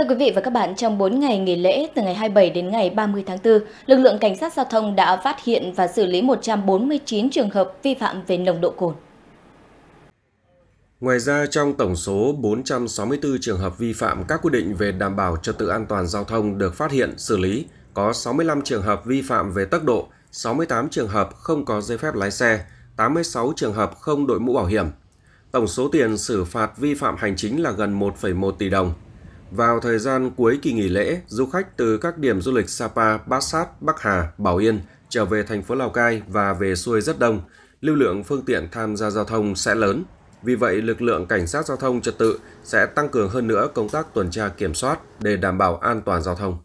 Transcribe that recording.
Thưa quý vị và các bạn, trong 4 ngày nghỉ lễ từ ngày 27 đến ngày 30 tháng 4, lực lượng cảnh sát giao thông đã phát hiện và xử lý 149 trường hợp vi phạm về nồng độ cồn. Ngoài ra, trong tổng số 464 trường hợp vi phạm các quy định về đảm bảo trật tự an toàn giao thông được phát hiện, xử lý, có 65 trường hợp vi phạm về tốc độ, 68 trường hợp không có giấy phép lái xe, 86 trường hợp không đội mũ bảo hiểm. Tổng số tiền xử phạt vi phạm hành chính là gần 1,1 tỷ đồng. Vào thời gian cuối kỳ nghỉ lễ, du khách từ các điểm du lịch Sapa, Bát Sát, Bắc Hà, Bảo Yên trở về thành phố Lào Cai và về xuôi rất đông, lưu lượng phương tiện tham gia giao thông sẽ lớn. Vì vậy, lực lượng cảnh sát giao thông trật tự sẽ tăng cường hơn nữa công tác tuần tra kiểm soát để đảm bảo an toàn giao thông.